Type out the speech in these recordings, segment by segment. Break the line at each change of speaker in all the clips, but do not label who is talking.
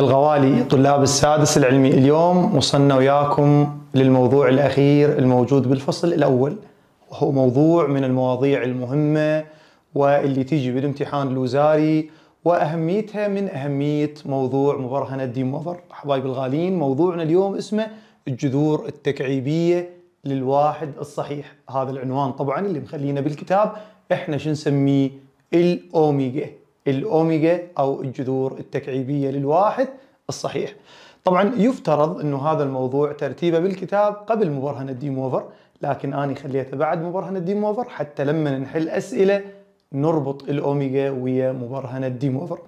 الغوالي طلاب السادس العلمي اليوم وصلنا وياكم للموضوع الأخير الموجود بالفصل الأول وهو موضوع من المواضيع المهمة واللي تيجي بالامتحان الوزاري وأهميتها من أهمية موضوع مبرهنة الدين مضر حبايب الغاليين موضوعنا اليوم اسمه الجذور التكعيبية للواحد الصحيح هذا العنوان طبعا اللي مخلينا بالكتاب احنا شو نسميه الأوميجا الأوميجا أو الجذور التكعيبية للواحد الصحيح طبعا يفترض أنه هذا الموضوع ترتيبه بالكتاب قبل مبرهنة ديموفر لكن أنا خليته بعد مبرهنة ديموفر حتى لما نحل أسئلة نربط الأوميجا ويا مبرهنة ديموفر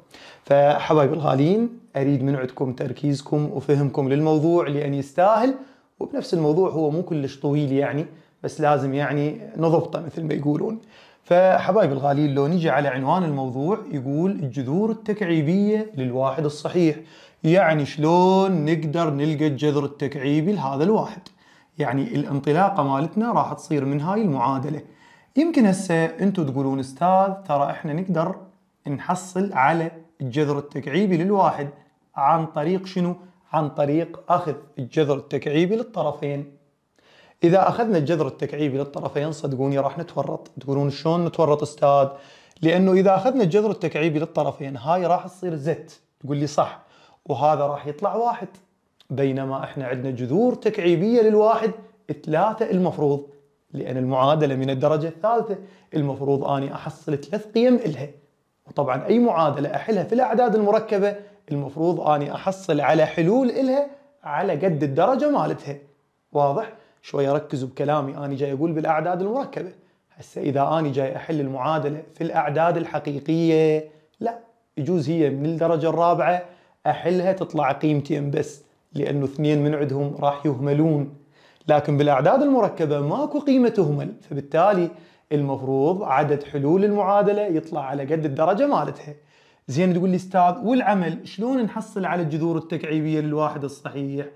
فحبايب الغاليين أريد من عندكم تركيزكم وفهمكم للموضوع لأن يستاهل وبنفس الموضوع هو مو كلش طويل يعني بس لازم يعني نضبطه مثل ما يقولون فحبايبي الغاليين لو نجي على عنوان الموضوع يقول الجذور التكعيبية للواحد الصحيح يعني شلون نقدر نلقى الجذر التكعيبي لهذا الواحد يعني الانطلاقة مالتنا راح تصير من هاي المعادلة يمكن هسه انتم تقولون استاذ ترى احنا نقدر نحصل على الجذر التكعيبي للواحد عن طريق شنو؟ عن طريق اخذ الجذر التكعيبي للطرفين اذا اخذنا الجذر التكعيبي للطرفين صدقوني راح نتورط تقولون شلون نتورط استاذ لانه اذا اخذنا الجذر التكعيبي للطرفين هاي راح تصير زت تقول لي صح وهذا راح يطلع واحد بينما احنا عندنا جذور تكعيبيه للواحد ثلاثه المفروض لان المعادله من الدرجه الثالثه المفروض اني احصل ثلاث قيم الها وطبعا اي معادله احلها في الاعداد المركبه المفروض اني احصل على حلول الها على قد الدرجه مالتها واضح شوي ركزوا بكلامي انا جاي اقول بالاعداد المركبه هسه اذا انا جاي احل المعادله في الاعداد الحقيقيه لا يجوز هي من الدرجه الرابعه احلها تطلع قيمتين بس لانه اثنين من عندهم راح يهملون لكن بالاعداد المركبه ماكو قيمه تهمل فبالتالي المفروض عدد حلول المعادله يطلع على قد الدرجه مالتها زين تقول لي استاذ والعمل شلون نحصل على الجذور التكعيبيه للواحد الصحيح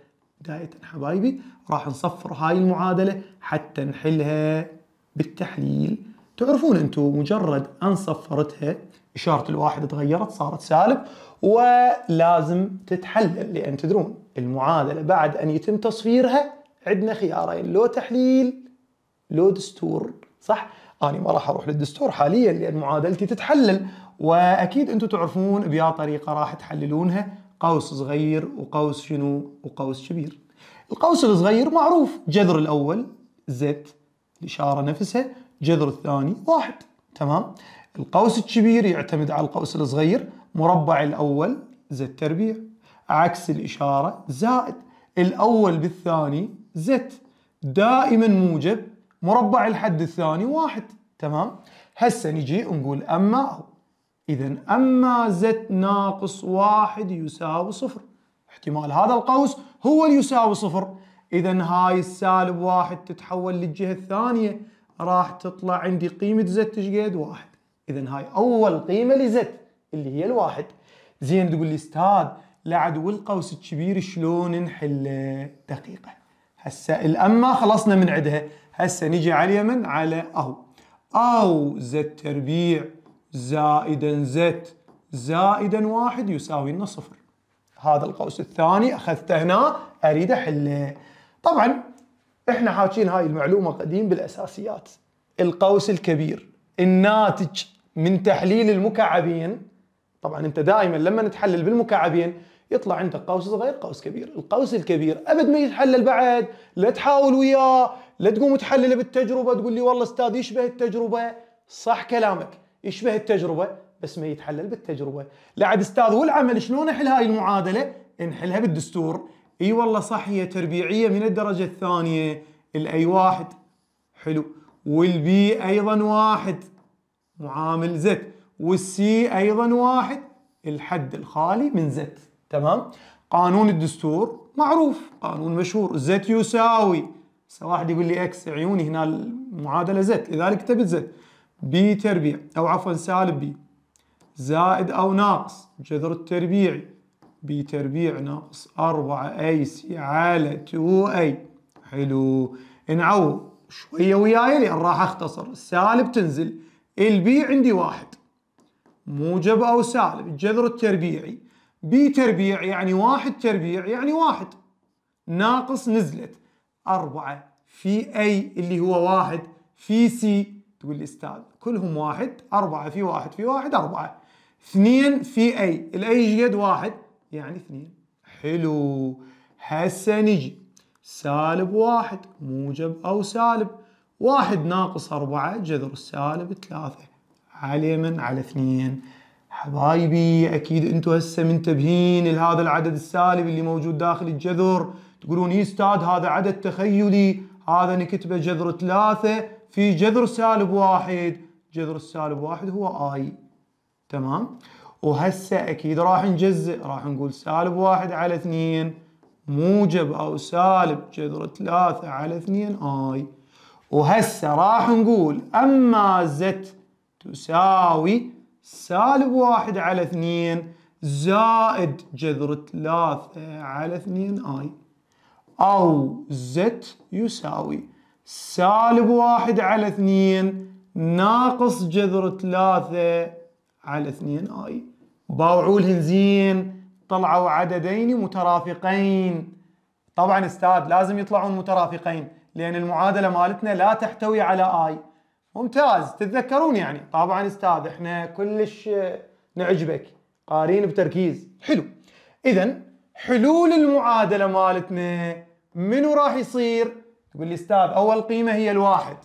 بداية حبايبي راح نصفر هاي المعادلة حتى نحلها بالتحليل تعرفون انتم مجرد ان صفرتها إشارة الواحد تغيرت صارت سالب ولازم تتحلل لأن تدرون المعادلة بعد أن يتم تصفيرها عندنا خيارين لو تحليل لو دستور صح؟ أنا ما راح أروح للدستور حاليا لأن معادلتي تتحلل وأكيد أنتم تعرفون بيا طريقة راح تحللونها قوس صغير وقوس شنو وقوس كبير القوس الصغير معروف جذر الأول زد الإشارة نفسها جذر الثاني واحد تمام القوس الكبير يعتمد على القوس الصغير مربع الأول زد تربيع عكس الإشارة زائد الأول بالثاني زد دائما موجب مربع الحد الثاني واحد تمام هسه نجي نقول أما أو إذا أما زد ناقص واحد يساوي صفر احتمال هذا القوس هو اللي يساوي صفر إذا هاي السالب واحد تتحول للجهة الثانية راح تطلع عندي قيمة زد تشقيد واحد إذا هاي أول قيمة لزد اللي هي الواحد زين تقول لي استاذ لعد والقوس الكبير شلون نحله دقيقة هسه الأما خلصنا من عندها هسه نجي على اليمن على أو أو زد تربيع زائدا زد زائدا واحد يساوي لنا صفر هذا القوس الثاني اخذته هنا اريد احله طبعا احنا حاكين هاي المعلومه قديم بالاساسيات القوس الكبير الناتج من تحليل المكعبين طبعا انت دائما لما نتحلل بالمكعبين يطلع عندك قوس صغير قوس كبير القوس الكبير ابد ما يتحلل بعد لا تحاول وياه لا تقوم تحلله بالتجربه تقول لي والله استاذ يشبه التجربه صح كلامك يشبه التجربه بس ما يتحلل بالتجربه لعد استاذ والعمل شلون احل هاي المعادله نحلها بالدستور اي والله صح هي تربيعيه من الدرجه الثانيه الاي واحد حلو والبي ايضا واحد معامل زد والسي ايضا واحد الحد الخالي من زد تمام قانون الدستور معروف قانون مشهور زد يساوي هسه واحد يقول لي اكس عيوني هنا المعادله زد لذلك كتبت زد بي تربيع أو عفوا سالب بي زائد أو ناقص جذر التربيعي بي تربيع ناقص 4 أي سي على 2 أي حلو نعوض شوية وياي لأن راح أختصر السالب تنزل البي عندي واحد موجب أو سالب الجذر التربيعي بي تربيع يعني واحد تربيع يعني واحد ناقص نزلت أربعة في أي اللي هو واحد في سي تقول لي استاذ كلهم واحد أربعة في واحد في واحد أربعة اثنين في أي الأي قد واحد يعني اثنين حلو هسه نجي سالب واحد موجب أو سالب واحد ناقص أربعة جذر السالب ثلاثة على من على اثنين حبايبي أكيد أنتم هسه منتبهين لهذا العدد السالب اللي موجود داخل الجذر تقولون يا استاذ هذا عدد تخيلي هذا نكتبه جذر ثلاثة في جذر سالب واحد جذر السالب واحد هو اي تمام وهسه اكيد راح نجزئ راح نقول سالب واحد على اثنين موجب او سالب جذر ثلاثة على اثنين اي وهسه راح نقول اما زت تساوي سالب واحد على اثنين زائد جذر ثلاثة على اثنين اي او زت يساوي سالب واحد على اثنين ناقص جذر ثلاثة على اثنين اي باوعولهن زين طلعوا عددين مترافقين طبعا استاذ لازم يطلعون مترافقين لان المعادله مالتنا لا تحتوي على اي ممتاز تتذكرون يعني طبعا استاذ احنا كلش نعجبك قارين بتركيز حلو اذا حلول المعادله مالتنا منو راح يصير تقول لي استاذ اول قيمه هي الواحد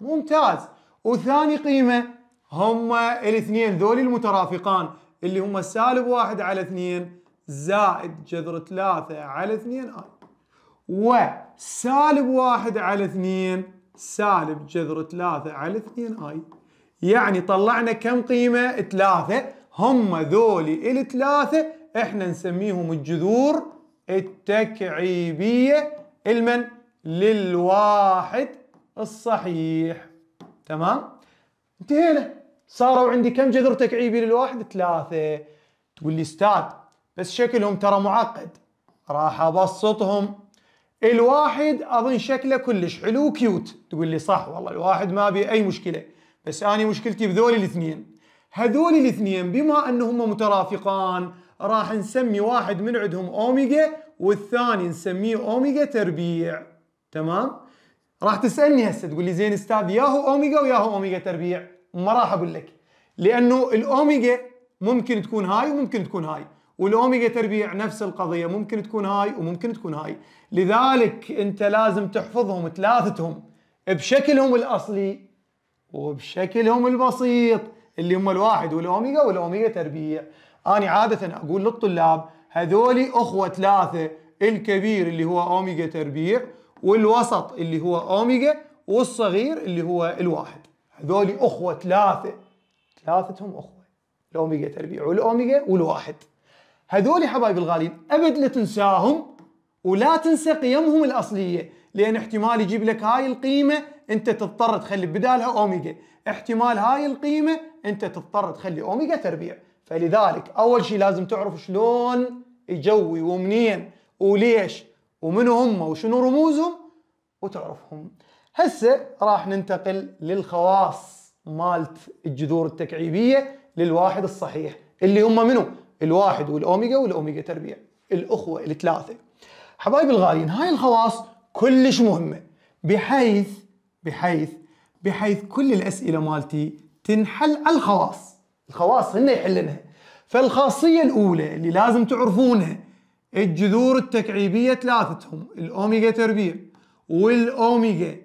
ممتاز وثاني قيمه هم الاثنين ذول المترافقان اللي هم سالب واحد على اثنين زائد جذر ثلاثة على اثنين اي وسالب واحد على اثنين سالب جذر ثلاثة على اثنين اي يعني طلعنا كم قيمة ثلاثة هم ذولي الثلاثة احنا نسميهم الجذور التكعيبية المن للواحد الصحيح تمام انتهينا صاروا عندي كم جذر تكعيبي للواحد ثلاثة تقول لي استاذ بس شكلهم ترى معقد راح ابسطهم الواحد اظن شكله كلش حلو كيوت تقول لي صح والله الواحد ما بي اي مشكله بس اني مشكلتي بذول الاثنين هذول الاثنين بما انهم مترافقان راح نسمي واحد من عندهم اوميجا والثاني نسميه اوميجا تربيع تمام راح تسالني هسه تقول لي زين استاذ ياهو اوميجا وياهو اوميجا تربيع ما راح اقول لك لانه الاوميجا ممكن تكون هاي وممكن تكون هاي والاوميجا تربيع نفس القضيه ممكن تكون هاي وممكن تكون هاي لذلك انت لازم تحفظهم ثلاثتهم بشكلهم الاصلي وبشكلهم البسيط اللي هم الواحد والاوميجا والاوميجا تربيع انا عاده اقول للطلاب هذولي اخوه ثلاثه الكبير اللي هو اوميجا تربيع والوسط اللي هو اوميجا والصغير اللي هو الواحد هذول اخوه ثلاثه ثلاثتهم اخوه الاوميجا تربيع والاوميجا والواحد هذول حبايب الغالين ابد لا تنساهم ولا تنسى قيمهم الاصليه لان احتمال يجيب لك هاي القيمه انت تضطر تخلي بدالها اوميجا احتمال هاي القيمه انت تضطر تخلي اوميجا تربيع فلذلك اول شيء لازم تعرف شلون يجوي ومنين وليش ومنو هم وشنو رموزهم وتعرفهم هسه راح ننتقل للخواص مالت الجذور التكعيبيه للواحد الصحيح اللي هم منو الواحد والاوميجا والاوميجا تربيع الاخوه الثلاثه حبايب الغاليين هاي الخواص كلش مهمه بحيث بحيث بحيث كل الاسئله مالتي تنحل على الخواص الخواص هن يحلنها فالخاصيه الاولى اللي لازم تعرفونها الجذور التكعيبية ثلاثتهم الأوميجا تربيع والأوميجا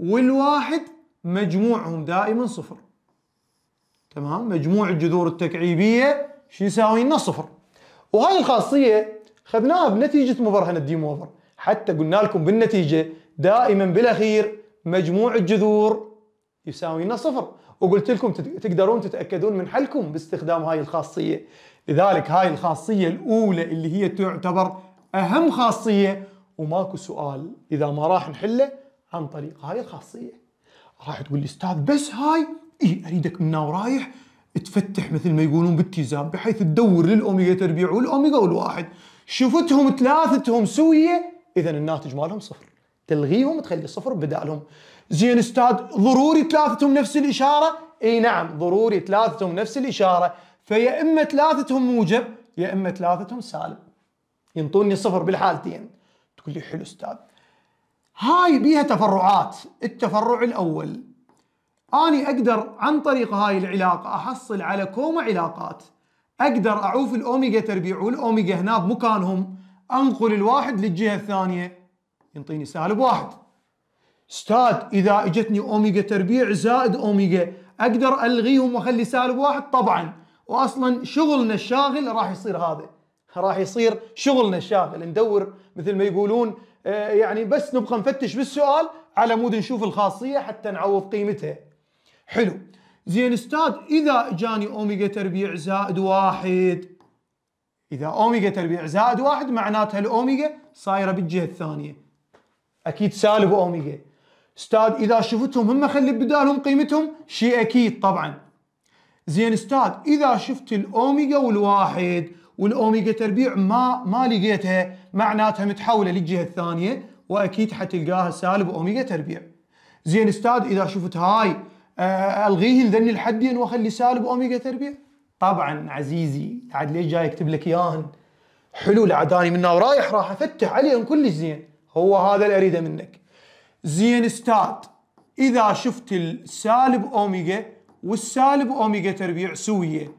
والواحد مجموعهم دائما صفر تمام مجموع الجذور التكعيبية شو يساوي لنا صفر وهاي الخاصية خذناها بنتيجة مبرهنة ديموفر حتى قلنا لكم بالنتيجة دائما بالأخير مجموع الجذور يساوي لنا صفر وقلت لكم تقدرون تتاكدون من حلكم باستخدام هاي الخاصيه لذلك هاي الخاصيه الاولى اللي هي تعتبر اهم خاصيه وماكو سؤال اذا ما راح نحله عن طريق هاي الخاصيه راح تقول لي استاذ بس هاي اي اريدك من ورايح تفتح مثل ما يقولون بالتزام بحيث تدور للاوميجا تربيع والاوميجا والواحد شفتهم ثلاثتهم سويه اذا الناتج مالهم صفر تلغيهم تخلي صفر بدالهم زين استاذ ضروري ثلاثتهم نفس الاشاره اي نعم ضروري ثلاثتهم نفس الاشاره فيا اما ثلاثتهم موجب يا اما ثلاثتهم سالب ينطوني صفر بالحالتين تقول لي حلو استاذ هاي بيها تفرعات التفرع الاول اني اقدر عن طريق هاي العلاقه احصل على كوما علاقات اقدر اعوف الاوميجا تربيع والاوميجا هنا بمكانهم انقل الواحد للجهه الثانيه ينطيني سالب واحد ستات اذا اجتني اوميجا تربيع زائد اوميجا اقدر الغيهم واخلي سالب واحد طبعا واصلا شغلنا الشاغل راح يصير هذا راح يصير شغلنا الشاغل ندور مثل ما يقولون آه، يعني بس نبقى نفتش بالسؤال على مود نشوف الخاصيه حتى نعوض قيمتها حلو زين استاذ اذا جاني اوميجا تربيع زائد واحد اذا اوميجا تربيع زائد واحد معناتها الاوميجا صايره بالجهه الثانيه اكيد سالب اوميجا استاذ اذا شفتهم هم خلي بدالهم قيمتهم شيء اكيد طبعا زين استاذ اذا شفت الاوميجا والواحد والاوميجا تربيع ما ما لقيتها معناتها متحوله للجهه الثانيه واكيد حتلقاها سالب اوميجا تربيع زين استاذ اذا شفت هاي آه، الغيهن ذني الحدين واخلي سالب اوميجا تربيع طبعا عزيزي عاد ليش جاي اكتب لك اياهن حلول عداني منها ورايح راح افتح عليهم كلش زين هو هذا اللي اريده منك زين استاد اذا شفت السالب اوميجا والسالب اوميجا تربيع سويه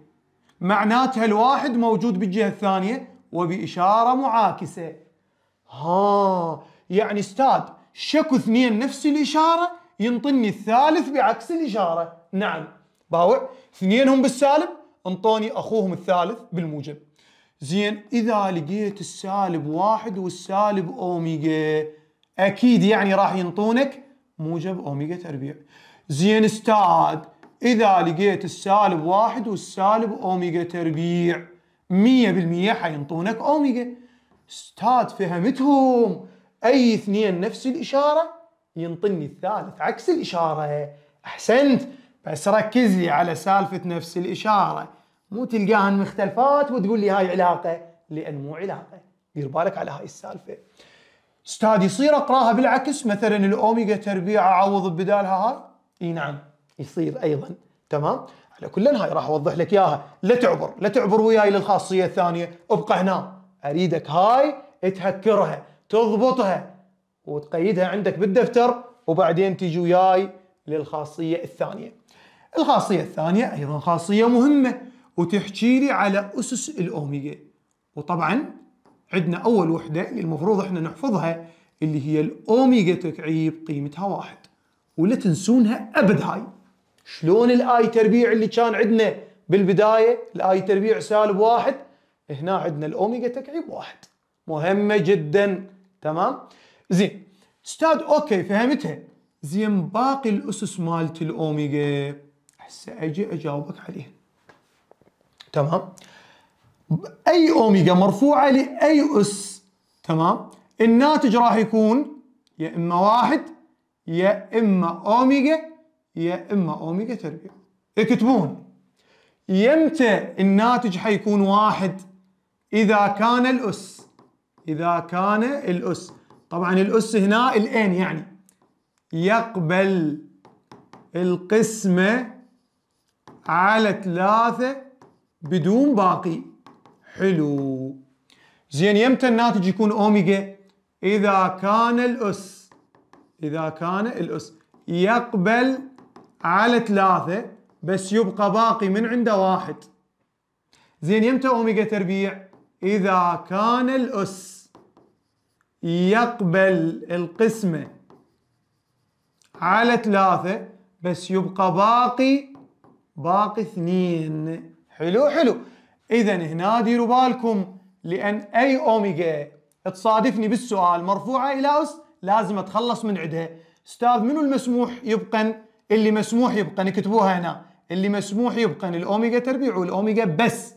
معناتها الواحد موجود بالجهه الثانيه وباشاره معاكسه ها يعني استاد شكو اثنين نفس الاشاره ينطني الثالث بعكس الاشاره نعم باوع اثنينهم بالسالب انطوني اخوهم الثالث بالموجب زين اذا لقيت السالب واحد والسالب اوميجا اكيد يعني راح ينطونك موجب اوميجا تربيع زين استاذ اذا لقيت السالب واحد والسالب اوميجا تربيع 100% حينطونك اوميجا استاذ فهمتهم اي اثنين نفس الاشاره ينطني الثالث عكس الاشاره احسنت بس ركز لي على سالفه نفس الاشاره مو تلقاهن مختلفات وتقول لي هاي علاقه لان مو علاقه دير بالك على هاي السالفه استاذ يصير اقراها بالعكس مثلا الاوميجا تربيع اعوض بدالها هاي؟ اي نعم يصير ايضا تمام؟ على كل هاي راح اوضح لك اياها لا تعبر لا تعبر وياي للخاصيه الثانيه ابقى هنا اريدك هاي تهكرها تضبطها وتقيدها عندك بالدفتر وبعدين تجي وياي للخاصيه الثانيه. الخاصيه الثانيه ايضا خاصيه مهمه وتحكي لي على اسس الاوميجا وطبعا عندنا أول وحدة اللي المفروض إحنا نحفظها اللي هي الأوميجا تكعيب قيمتها واحد ولا تنسونها أبد هاي شلون الآي تربيع اللي كان عندنا بالبداية الآي تربيع سالب واحد هنا عندنا الأوميجا تكعيب واحد مهمة جدا تمام زين استاذ اوكي فهمتها زين باقي الاسس مالت الاوميجا هسه اجي اجاوبك عليها تمام اي اوميجا مرفوعه لاي اس تمام الناتج راح يكون يا اما واحد يا اما اوميجا يا اما اوميجا تربيع اكتبون يمتى الناتج حيكون واحد اذا كان الاس اذا كان الاس طبعا الاس هنا الان يعني يقبل القسمه على ثلاثه بدون باقي حلو زين يمتى الناتج يكون اوميجا اذا كان الاس اذا كان الاس يقبل على ثلاثة بس يبقى باقي من عنده واحد زين يمتى اوميجا تربيع اذا كان الاس يقبل القسمة على ثلاثة بس يبقى باقي باقي اثنين حلو حلو اذا هنا ديروا بالكم لان اي اوميجا تصادفني بالسؤال مرفوعه الى اس لازم اتخلص من عندها استاذ منو المسموح يبقى اللي مسموح يبقى اكتبوها هنا اللي مسموح يبقى الاوميجا تربيع والاوميجا بس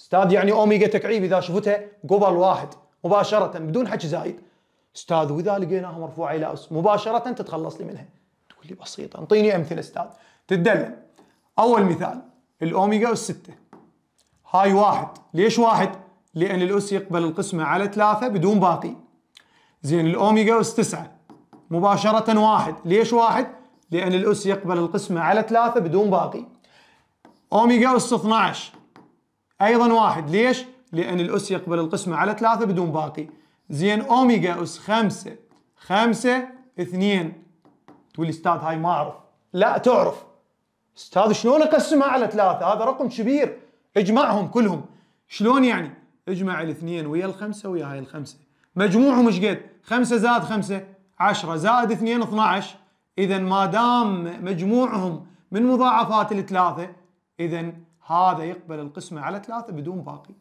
استاذ يعني اوميجا تكعيب اذا شفتها قبل واحد مباشره بدون حكي زايد استاذ واذا لقيناها مرفوعه الى اس مباشره تتخلص لي منها تقول لي بسيطه انطيني امثله استاذ تدلل اول مثال الاوميجا 6 هاي واحد ليش واحد لان الاس يقبل القسمه على ثلاثة بدون باقي زين الاوميجا اس 9 مباشره واحد ليش واحد لان الاس يقبل القسمه على ثلاثة بدون باقي اوميجا اس 12 ايضا واحد ليش لان الاس يقبل القسمه على ثلاثة بدون باقي زين اوميجا اس 5 5 2 تقول لي استاذ هاي ما اعرف لا تعرف استاذ شلون اقسمها على ثلاثة هذا رقم كبير اجمعهم كلهم شلون يعني اجمع الاثنين ويا الخمسه ويا هاي الخمسه مجموعهم ايش قد خمسة زائد خمسة 10 زائد اثنين 12 اذا ما دام مجموعهم من مضاعفات الثلاثه اذا هذا يقبل القسمه على ثلاثه بدون باقي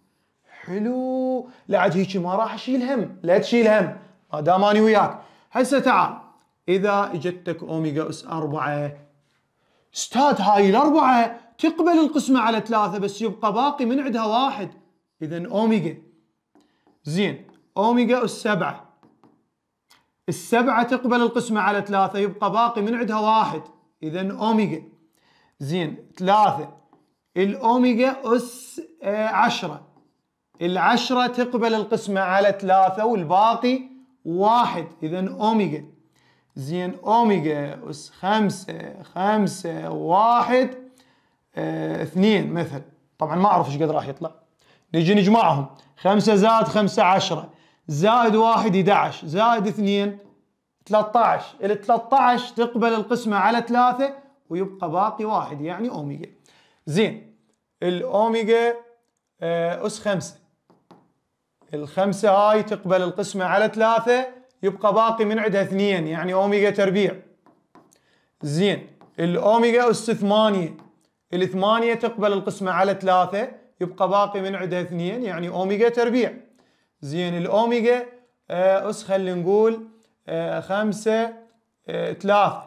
حلو لعد هيك ما راح اشيل هم لا تشيل هم ما دام انا وياك هسه تعال اذا اجتك اوميجا اس اربعة استاذ هاي الاربعه تقبل القسمة على ثلاثة بس يبقى باقي من عندها واحد إذا أوميجا زين أوميجا السبعة السبعة تقبل القسمة على ثلاثة يبقى باقي من عندها واحد إذا أوميجا زين ثلاثة الأوميجا أس آه، عشرة العشرة تقبل القسمة على ثلاثة والباقي واحد إذا أوميجا زين أوميجا أس خمسة خمسة واحد آه، اثنين مثلا طبعا ما اعرف ايش قد راح يطلع نجي نجمعهم خمسة زائد خمسة عشرة زائد واحد 11 زائد اثنين 13 ال 13 تقبل القسمة على ثلاثة ويبقى باقي واحد يعني اوميجا زين الاوميجا آه، اس خمسة الخمسة هاي تقبل القسمة على ثلاثة يبقى باقي من عندها اثنين يعني اوميجا تربيع زين الاوميجا اس ثمانية الثمانية تقبل القسمة على ثلاثة يبقى باقي من عندها اثنين يعني أوميجا تربيع زين الأوميجا آه، أس خلينا نقول آه، خمسة آه، ثلاثة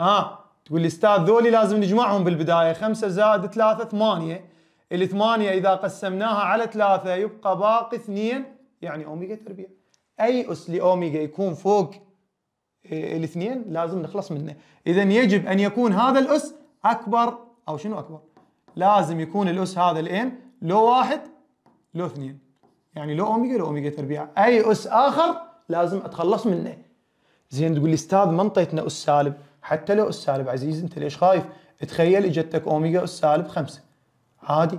ها تقول لي استاذ ذولي لازم نجمعهم بالبداية خمسة زائد ثلاثة ثمانية الثمانية إذا قسمناها على ثلاثة يبقى باقي اثنين يعني أوميجا تربيع أي أس لأوميجا يكون فوق الاثنين لازم نخلص منه إذا يجب أن يكون هذا الأس أكبر او شنو اكبر لازم يكون الاس هذا الان لو واحد لو اثنين يعني لو اوميجا لو اوميجا تربيع اي اس اخر لازم اتخلص منه زين تقول لي استاذ ما انطيتنا اس سالب حتى لو اس سالب عزيز انت ليش خايف تخيل اجتك اوميجا اس سالب 5 عادي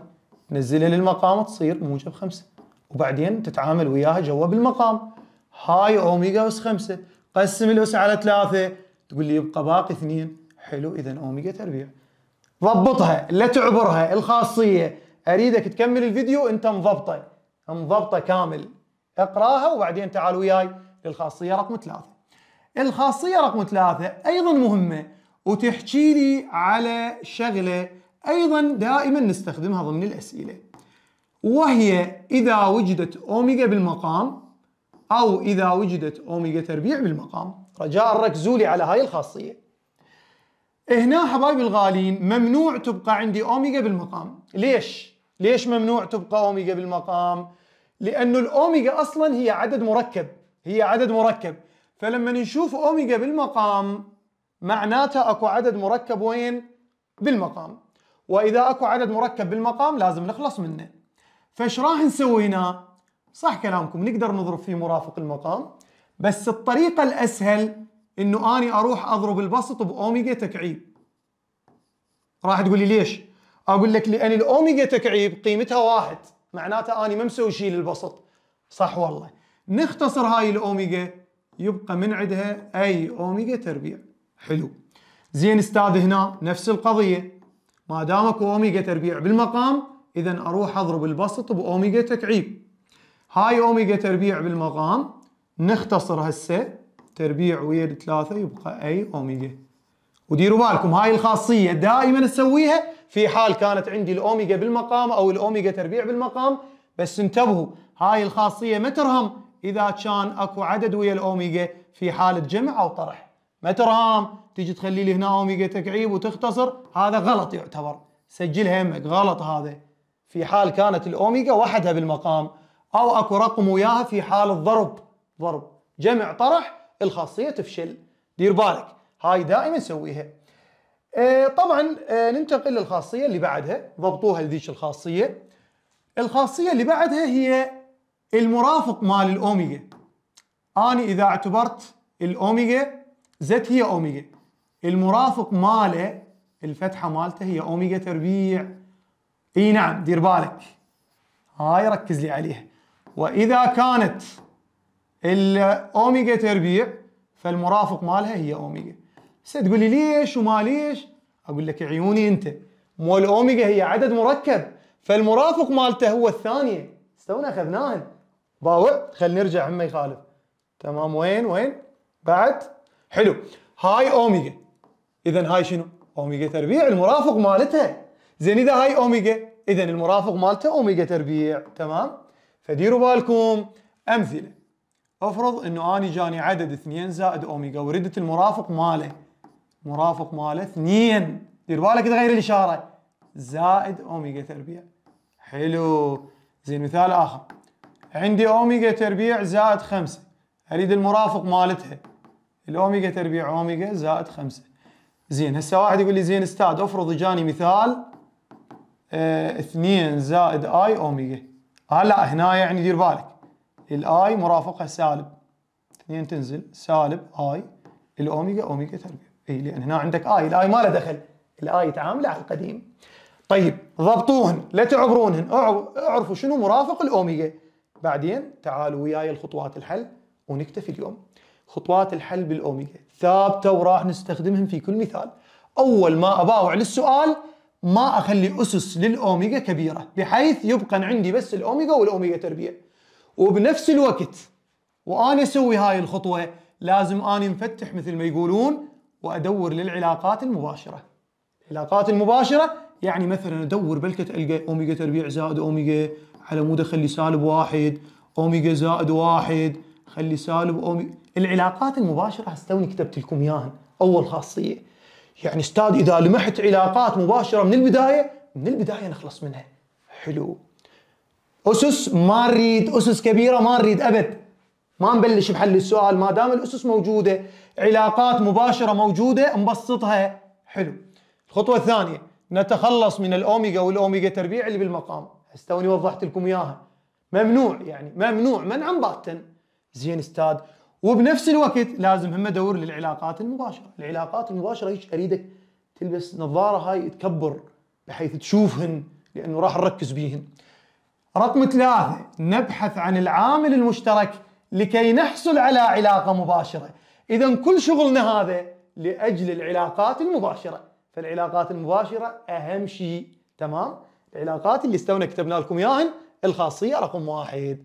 نزلها للمقام تصير موجب 5 وبعدين تتعامل وياها جوا بالمقام هاي اوميجا اس 5 قسم الاس على 3 تقول لي يبقى باقي اثنين حلو اذا اوميجا تربيع ضبطها لا تعبرها الخاصيه اريدك تكمل الفيديو انت مضبطه مضبطه كامل اقراها وبعدين تعال وياي للخاصيه رقم ثلاثه الخاصيه رقم ثلاثه ايضا مهمه وتحكي لي على شغله ايضا دائما نستخدمها ضمن الاسئله وهي اذا وجدت اوميجا بالمقام او اذا وجدت اوميجا تربيع بالمقام رجاء ركزوا لي على هاي الخاصيه هنا حبايبي الغالين ممنوع تبقى عندي اوميجا بالمقام ليش ليش ممنوع تبقى اوميجا بالمقام لانه الاوميجا اصلا هي عدد مركب هي عدد مركب فلما نشوف اوميجا بالمقام معناته اكو عدد مركب وين بالمقام واذا اكو عدد مركب بالمقام لازم نخلص منه فايش راح نسوي هنا صح كلامكم نقدر نضرب فيه مرافق المقام بس الطريقه الاسهل انه اني اروح اضرب البسط باوميجا تكعيب راح تقول لي ليش اقول لك لان الاوميجا تكعيب قيمتها واحد معناته اني ما مسوي شيء للبسط صح والله نختصر هاي الاوميجا يبقى من عندها اي اوميجا تربيع حلو زين استاذ هنا نفس القضيه ما دام اكو اوميجا تربيع بالمقام اذا اروح اضرب البسط باوميجا تكعيب هاي اوميجا تربيع بالمقام نختصر هسه تربيع ويا ثلاثة يبقى أي أوميجا وديروا بالكم هاي الخاصية دائما تسويها في حال كانت عندي الأوميجا بالمقام أو الأوميجا تربيع بالمقام بس انتبهوا هاي الخاصية ما ترهم إذا كان أكو عدد ويا الأوميجا في حالة جمع أو طرح ما ترهم تيجي تخلي لي هنا أوميجا تكعيب وتختصر هذا غلط يعتبر سجلها همك غلط هذا في حال كانت الأوميجا وحدها بالمقام أو أكو رقم وياها في حال الضرب ضرب جمع طرح الخاصيه تفشل دير بالك هاي دائما سويها آه طبعا آه ننتقل للخاصيه اللي بعدها ضبطوها لذيك الخاصيه الخاصيه اللي بعدها هي المرافق مال الاوميجا اني اذا اعتبرت الاوميجا زد هي اوميجا المرافق ماله الفتحه مالته هي اوميجا تربيع اي نعم دير بالك هاي ركز لي عليها واذا كانت الاوميجا تربيع فالمرافق مالها هي اوميجا هسه تقول لي ليش وما ليش اقول لك عيوني انت مو الاوميجا هي عدد مركب فالمرافق مالته هو الثانيه استونا اخذناها باوع خلينا نرجع هم يخالف تمام وين وين بعد حلو هاي اوميجا اذا هاي شنو اوميجا تربيع المرافق مالتها زين اذا هاي اوميجا اذا المرافق مالته اوميجا تربيع تمام فديروا بالكم امثله افرض انه اني جاني عدد 2 زائد اوميجا وردت المرافق ماله مرافق ماله 2 دير بالك تغير الاشاره زائد اوميجا تربيع حلو زين مثال اخر عندي اوميجا تربيع زائد 5 اريد المرافق مالتها الاوميجا تربيع اوميجا زائد 5 زين هسه واحد يقول لي زين استاذ افرض جاني مثال 2 آه زائد اي اوميجا هلا هنا يعني دير بالك للاي مرافقه سالب 2 تنزل سالب اي الاوميجا اوميجا تربيع اي لان هنا عندك اي الاي ما له دخل الاي تعامله على القديم طيب ضبطوهن لا تعبرونهن اعرفوا شنو مرافق الاوميجا بعدين تعالوا وياي لخطوات الحل ونكتفي اليوم خطوات الحل بالاوميجا ثابته وراح نستخدمهم في كل مثال اول ما اباوع للسؤال ما اخلي اسس للاوميجا كبيره بحيث يبقى عندي بس الاوميجا والاوميجا تربيع وبنفس الوقت وانا اسوي هاي الخطوه لازم اني مفتح مثل ما يقولون وادور للعلاقات المباشره. العلاقات المباشره يعني مثلا ادور بلكة القى اوميجا تربيع زائد اوميجا على مود اخلي سالب واحد اوميجا زائد واحد خلي سالب اوميجا العلاقات المباشره توني كتبت لكم اياها اول خاصيه. يعني استاذ اذا لمحت علاقات مباشره من البدايه من البدايه نخلص منها. حلو. اسس ما نريد اسس كبيره ما نريد ابد ما نبلش بحل السؤال ما دام الاسس موجوده علاقات مباشره موجوده نبسطها حلو الخطوه الثانيه نتخلص من الاوميجا والاوميجا تربيع اللي بالمقام هسه توني وضحت لكم اياها ممنوع يعني ممنوع منعا باتا زين استاذ وبنفس الوقت لازم هم ادور للعلاقات المباشره العلاقات المباشره هيك اريدك تلبس نظاره هاي تكبر بحيث تشوفهن لانه راح نركز بيهن رقم ثلاثة نبحث عن العامل المشترك لكي نحصل على علاقة مباشرة إذا كل شغلنا هذا لأجل العلاقات المباشرة فالعلاقات المباشرة أهم شيء تمام العلاقات اللي استونا كتبنا لكم إياهن الخاصية رقم واحد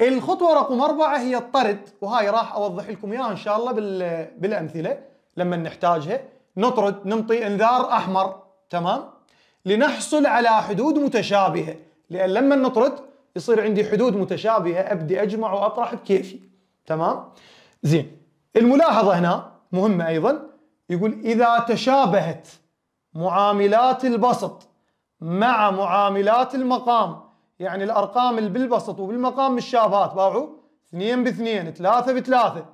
الخطوة رقم أربعة هي الطرد وهاي راح أوضح لكم إياها إن شاء الله بالأمثلة لما نحتاجها نطرد ننطي إنذار أحمر تمام لنحصل على حدود متشابهة لان لما نطرد يصير عندي حدود متشابهه ابدي اجمع واطرح بكيفي تمام زين الملاحظه هنا مهمه ايضا يقول اذا تشابهت معاملات البسط مع معاملات المقام يعني الارقام اللي بالبسط وبالمقام متشابهات باعوا اثنين باثنين ثلاثة بثلاثة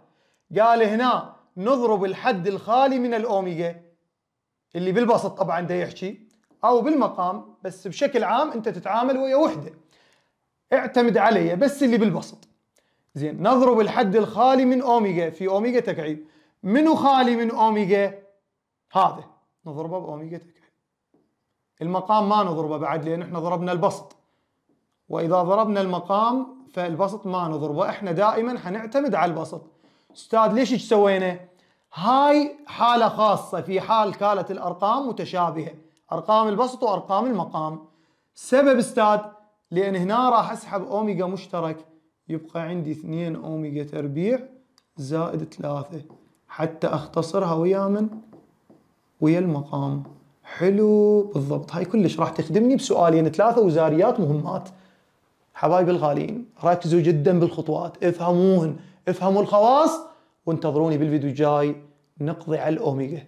قال هنا نضرب الحد الخالي من الاوميجا اللي بالبسط طبعا ده يحكي او بالمقام بس بشكل عام انت تتعامل ويا وحده اعتمد علي بس اللي بالبسط زين نضرب الحد الخالي من اوميجا في اوميجا تكعيب منو خالي من اوميجا هذا نضربه باوميجا تكعيب المقام ما نضربه بعد لان احنا ضربنا البسط واذا ضربنا المقام فالبسط ما نضربه احنا دائما حنعتمد على البسط استاذ ليش ايش سوينا هاي حاله خاصه في حال كانت الارقام متشابهه ارقام البسط وارقام المقام سبب استاذ لان هنا راح اسحب اوميجا مشترك يبقى عندي 2 اوميجا تربيع زائد 3 حتى اختصرها ويا من ويا المقام حلو بالضبط هاي كلش راح تخدمني بسؤالين ثلاثه وزاريات مهمات حبايبي الغاليين ركزوا جدا بالخطوات افهموهن افهموا الخواص وانتظروني بالفيديو الجاي نقضي على الاوميجا